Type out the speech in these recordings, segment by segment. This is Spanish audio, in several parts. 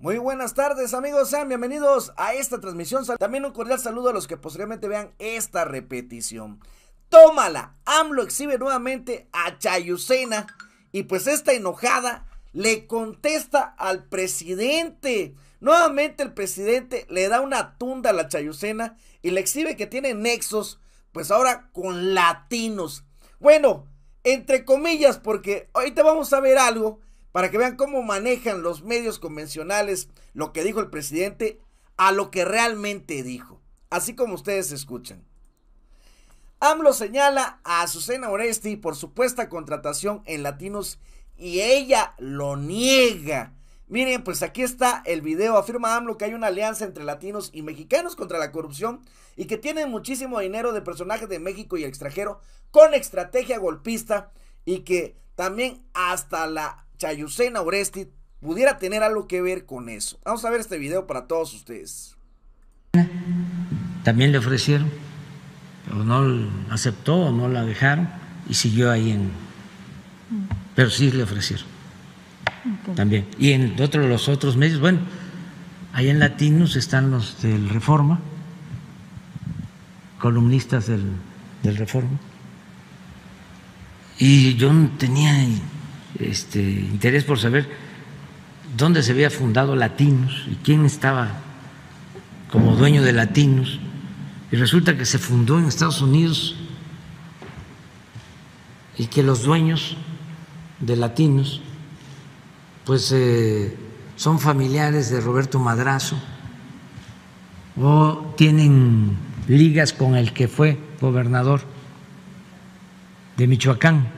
Muy buenas tardes amigos, sean bienvenidos a esta transmisión. También un cordial saludo a los que posteriormente vean esta repetición. Tómala, AMLO exhibe nuevamente a Chayucena y pues esta enojada le contesta al presidente. Nuevamente el presidente le da una tunda a la Chayucena y le exhibe que tiene nexos, pues ahora con latinos. Bueno, entre comillas, porque ahorita vamos a ver algo para que vean cómo manejan los medios convencionales lo que dijo el presidente a lo que realmente dijo, así como ustedes escuchan. AMLO señala a Azucena Oresti por supuesta contratación en Latinos y ella lo niega. Miren, pues aquí está el video. Afirma AMLO que hay una alianza entre latinos y mexicanos contra la corrupción y que tienen muchísimo dinero de personajes de México y extranjero con estrategia golpista y que también hasta la Chayusena Oresti pudiera tener algo que ver con eso. Vamos a ver este video para todos ustedes. También le ofrecieron, pero no aceptó, o no la dejaron, y siguió ahí en. Pero sí le ofrecieron. También. Y en otro, los otros medios, bueno, ahí en Latinos están los del Reforma, columnistas del, del Reforma. Y yo no tenía este, interés por saber dónde se había fundado Latinos y quién estaba como dueño de Latinos. Y resulta que se fundó en Estados Unidos y que los dueños de Latinos pues eh, son familiares de Roberto Madrazo o tienen ligas con el que fue gobernador de Michoacán.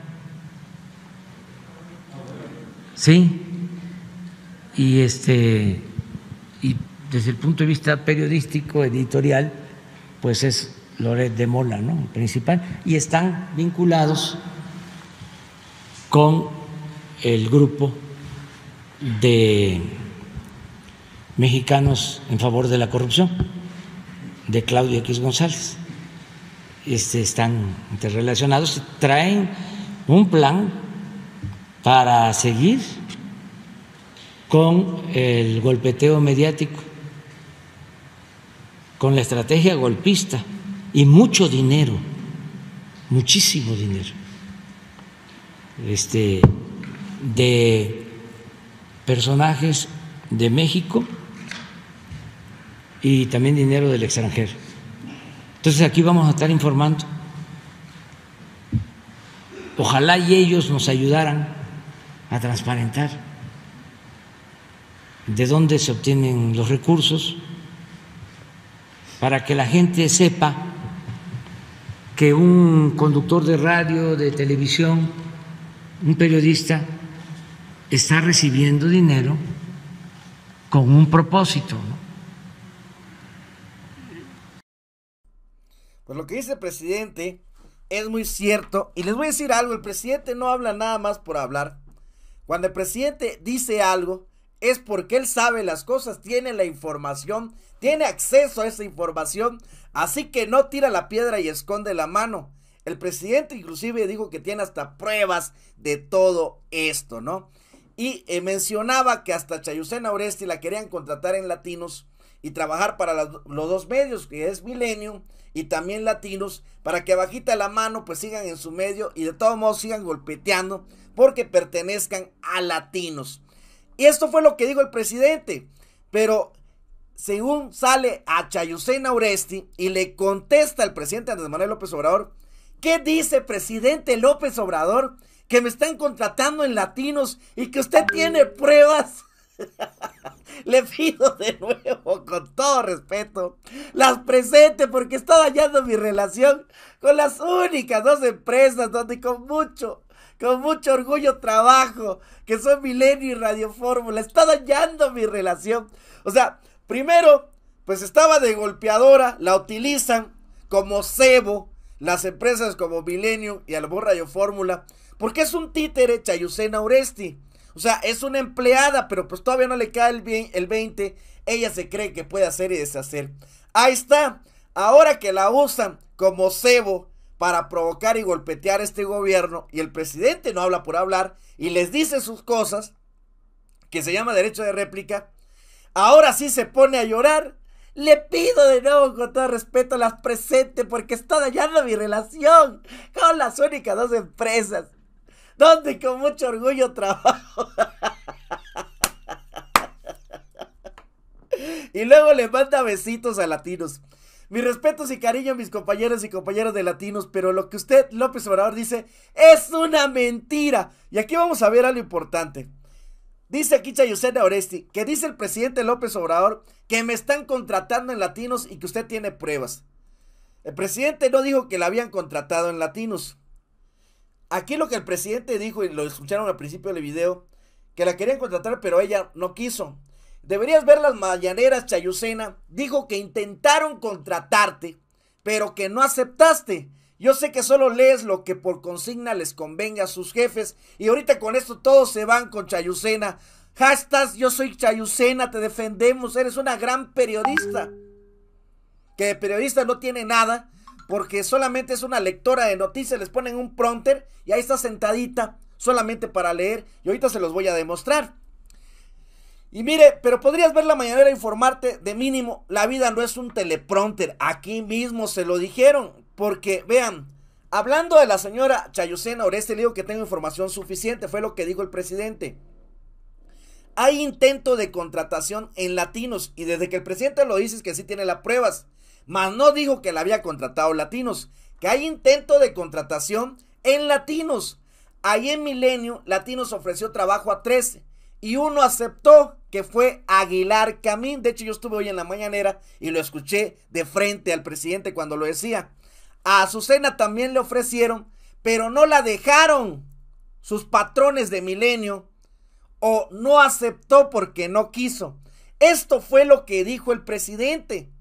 Sí. Y este y desde el punto de vista periodístico, editorial, pues es Loret de Mola, ¿no? El principal. Y están vinculados con el grupo de mexicanos en favor de la corrupción, de Claudio X González. Este, están interrelacionados, traen un plan para seguir con el golpeteo mediático, con la estrategia golpista y mucho dinero, muchísimo dinero, este, de personajes de México y también dinero del extranjero. Entonces aquí vamos a estar informando. Ojalá y ellos nos ayudaran a transparentar de dónde se obtienen los recursos para que la gente sepa que un conductor de radio, de televisión, un periodista está recibiendo dinero con un propósito. Pues lo que dice el presidente es muy cierto. Y les voy a decir algo, el presidente no habla nada más por hablar. Cuando el presidente dice algo, es porque él sabe las cosas, tiene la información, tiene acceso a esa información, así que no tira la piedra y esconde la mano. El presidente inclusive dijo que tiene hasta pruebas de todo esto, ¿no? Y eh, mencionaba que hasta Chayucena Oresti la querían contratar en Latinos y trabajar para los dos medios, que es Millennium y también Latinos, para que bajita la mano pues sigan en su medio y de todos modos sigan golpeteando porque pertenezcan a latinos. Y esto fue lo que dijo el presidente, pero según sale a Chayucena Oresti y le contesta el presidente Andrés Manuel López Obrador, ¿qué dice presidente López Obrador? Que me están contratando en latinos y que usted tiene pruebas. Le pido de nuevo, con todo respeto, las presente porque está dañando mi relación con las únicas dos empresas donde con mucho, con mucho orgullo trabajo, que soy milenio y Radio Fórmula, está dañando mi relación. O sea, primero, pues estaba de golpeadora, la utilizan como cebo las empresas como Milenio y a Radio Fórmula, porque es un títere Chayucena Oresti. O sea, es una empleada, pero pues todavía no le cae el, bien, el 20. Ella se cree que puede hacer y deshacer. Ahí está. Ahora que la usan como cebo para provocar y golpetear este gobierno y el presidente no habla por hablar y les dice sus cosas, que se llama derecho de réplica, ahora sí se pone a llorar. Le pido de nuevo con todo respeto a las presentes porque está dañando mi relación con las únicas dos empresas donde con mucho orgullo trabajo. y luego le manda besitos a latinos. Mis respetos y cariño a mis compañeros y compañeras de latinos, pero lo que usted, López Obrador, dice es una mentira. Y aquí vamos a ver algo importante. Dice aquí Chayucena Oresti que dice el presidente López Obrador que me están contratando en latinos y que usted tiene pruebas. El presidente no dijo que la habían contratado en latinos. Aquí lo que el presidente dijo, y lo escucharon al principio del video, que la querían contratar, pero ella no quiso. Deberías ver las mañaneras, Chayucena. Dijo que intentaron contratarte, pero que no aceptaste. Yo sé que solo lees lo que por consigna les convenga a sus jefes. Y ahorita con esto todos se van con Chayucena. Hashtag yo soy Chayucena, te defendemos. Eres una gran periodista. Que de periodista no tiene nada. Porque solamente es una lectora de noticias. Les ponen un prompter y ahí está sentadita solamente para leer. Y ahorita se los voy a demostrar. Y mire, pero podrías ver la mañanera e informarte de mínimo, la vida no es un teleprompter, aquí mismo se lo dijeron, porque vean, hablando de la señora Chayucena Oreste, le digo que tengo información suficiente, fue lo que dijo el presidente. Hay intento de contratación en latinos y desde que el presidente lo dice es que sí tiene las pruebas, mas no dijo que la había contratado latinos, que hay intento de contratación en latinos. Ahí en Milenio, Latinos ofreció trabajo a 13 y uno aceptó que fue Aguilar Camín. De hecho, yo estuve hoy en la mañanera y lo escuché de frente al presidente cuando lo decía. A Azucena también le ofrecieron, pero no la dejaron sus patrones de milenio o no aceptó porque no quiso. Esto fue lo que dijo el presidente.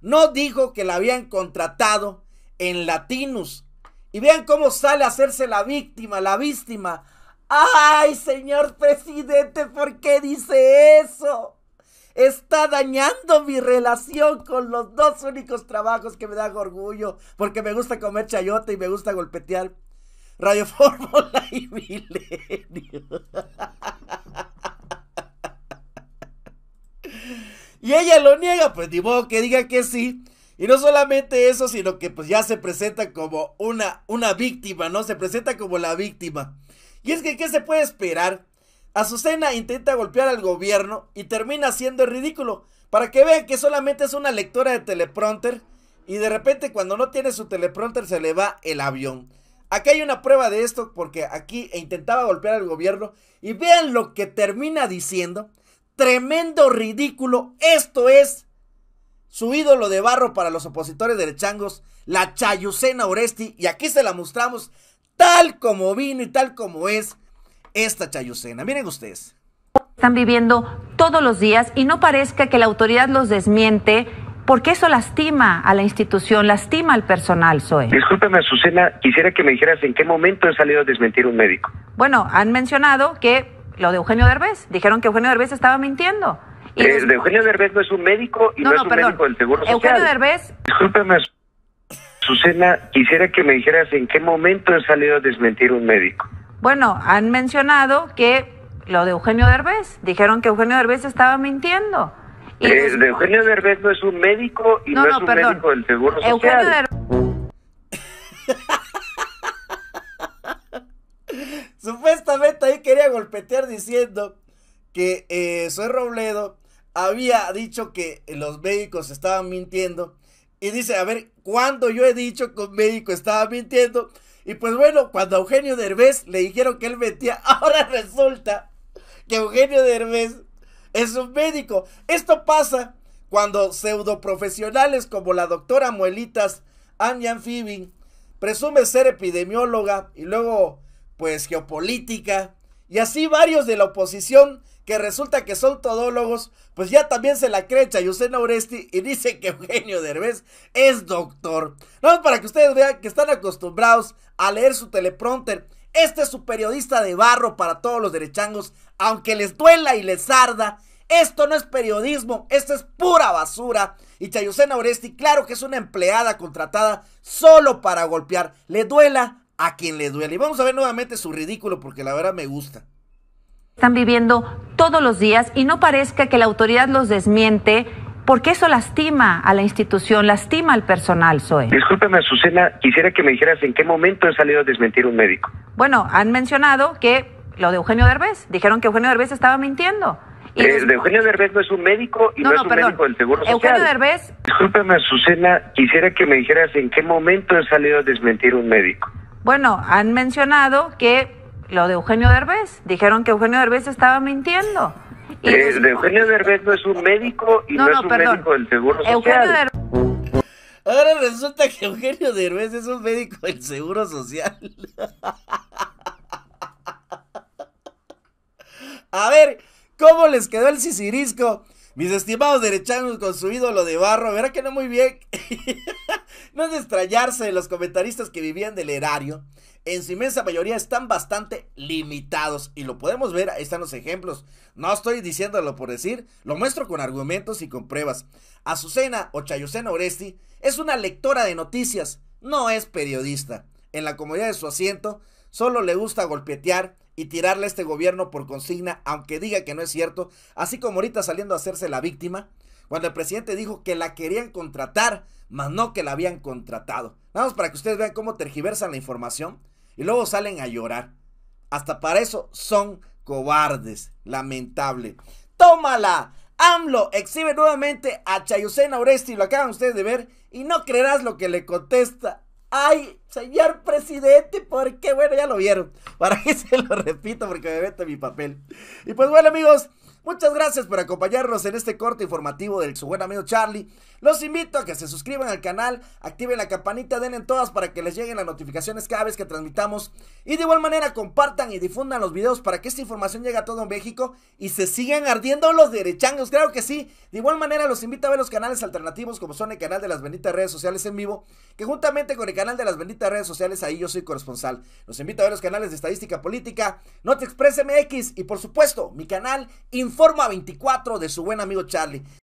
No dijo que la habían contratado en Latinos. Y vean cómo sale a hacerse la víctima, la víctima ¡Ay, señor presidente, ¿por qué dice eso? Está dañando mi relación con los dos únicos trabajos que me dan orgullo, porque me gusta comer chayote y me gusta golpetear. Radio Fórmula y Milenio. Y ella lo niega, pues ni modo que diga que sí. Y no solamente eso, sino que pues ya se presenta como una, una víctima, ¿no? Se presenta como la víctima. Y es que, ¿qué se puede esperar? Azucena intenta golpear al gobierno y termina siendo ridículo. Para que vean que solamente es una lectora de teleprompter y de repente cuando no tiene su teleprompter se le va el avión. Aquí hay una prueba de esto porque aquí intentaba golpear al gobierno y vean lo que termina diciendo. Tremendo ridículo. Esto es su ídolo de barro para los opositores de changos, la Chayucena Oresti. Y aquí se la mostramos tal como vino y tal como es esta chayucena. Miren ustedes. Están viviendo todos los días y no parezca que la autoridad los desmiente porque eso lastima a la institución, lastima al personal, Zoe. Discúlpame, Azucena, quisiera que me dijeras en qué momento han salido a desmentir un médico. Bueno, han mencionado que lo de Eugenio Derbez, dijeron que Eugenio Derbez estaba mintiendo. Eh, Eugenio Derbez no es un médico y no, es un médico del Seguro Social. Eugenio Derbez... Azucena. Susana, quisiera que me dijeras en qué momento ha salido a desmentir un médico. Bueno, han mencionado que lo de Eugenio Derbez, dijeron que Eugenio Derbez estaba mintiendo. El eh, pues, Eugenio Derbez no es un médico y no, es un médico del Seguro Social. Supuestamente ahí quería golpetear diciendo que eh, Soy Robledo había dicho que los médicos estaban mintiendo y dice, a ver, ¿cuándo yo he dicho que un médico estaba mintiendo? Y pues bueno, cuando a Eugenio Derbez le dijeron que él mentía, ahora resulta que Eugenio Derbez es un médico. Esto pasa cuando pseudoprofesionales como la doctora Muelitas Anjan Fibin presume ser epidemióloga y luego pues geopolítica y así varios de la oposición que resulta que son todólogos, pues ya también se la cree Chayusen Oresti y dice que Eugenio Derbez es doctor. No, para que ustedes vean que están acostumbrados a leer su teleprompter. Este es su periodista de barro para todos los derechangos, aunque les duela y les arda. Esto no es periodismo, esto es pura basura. Y Chayucena Oresti, claro que es una empleada contratada solo para golpear. Le duela a quien le duele. Y vamos a ver nuevamente su ridículo porque la verdad me gusta están viviendo todos los días y no parezca que la autoridad los desmiente porque eso lastima a la institución, lastima al personal, Zoe. Discúlpeme, Azucena, quisiera que me dijeras en qué momento ha salido a desmentir un médico. Bueno, han mencionado que lo de Eugenio Derbez, dijeron que Eugenio Derbez estaba mintiendo. Eh, Eugenio Derbez no es un médico y no, es un médico del Seguro Social. Eugenio Derbez... Discúlpeme, Azucena, quisiera que me dijeras en qué momento ha salido a desmentir un médico. Bueno, han mencionado que lo de Eugenio Derbez. Dijeron que Eugenio Derbez estaba mintiendo. Y eh, pues, Eugenio Derbez no es un médico y no, es un médico del Seguro Social. Ahora resulta que Eugenio Derbez es un médico del Seguro Social. A ver, ¿cómo les quedó el sisirisco, Mis estimados derechanos con su ídolo de barro, ¿Verdad que no muy bien. No es de de los comentaristas que vivían del erario, en su inmensa mayoría están bastante limitados y lo podemos ver, ahí están los ejemplos. No estoy diciéndolo por decir, lo muestro con argumentos y con pruebas. Azucena o Chayucena Oresti es una lectora de noticias, no es periodista. En la comodidad de su asiento, solo le gusta golpetear y tirarle a este gobierno por consigna, aunque diga que no es cierto, así como ahorita saliendo a hacerse la víctima cuando el presidente dijo que la querían contratar, mas no que la habían contratado. Vamos para que ustedes vean cómo tergiversan la información y luego salen a llorar. Hasta para eso son cobardes. Lamentable. ¡Tómala! AMLO exhibe nuevamente a Chayusen Oresti, lo acaban ustedes de ver, y no creerás lo que le contesta. Ay, señor presidente, porque qué? Bueno, ya lo vieron. Para que se lo repito, porque me vete mi papel. Y pues bueno, amigos, Muchas gracias por acompañarnos en este corte informativo del su buen amigo Charlie. Los invito a que se suscriban al canal, activen la campanita, den en todas para que les lleguen las notificaciones cada vez que transmitamos. Y de igual manera compartan y difundan los videos para que esta información llegue a todo México y se sigan ardiendo los derechangos. creo que sí. De igual manera los invito a ver los canales alternativos como son el canal de las benditas redes sociales en vivo, que juntamente con el canal de las benditas redes sociales ahí yo soy corresponsal. Los invito a ver los canales de estadística política, Note Express MX y por supuesto mi canal Informa 24 de su buen amigo Charlie.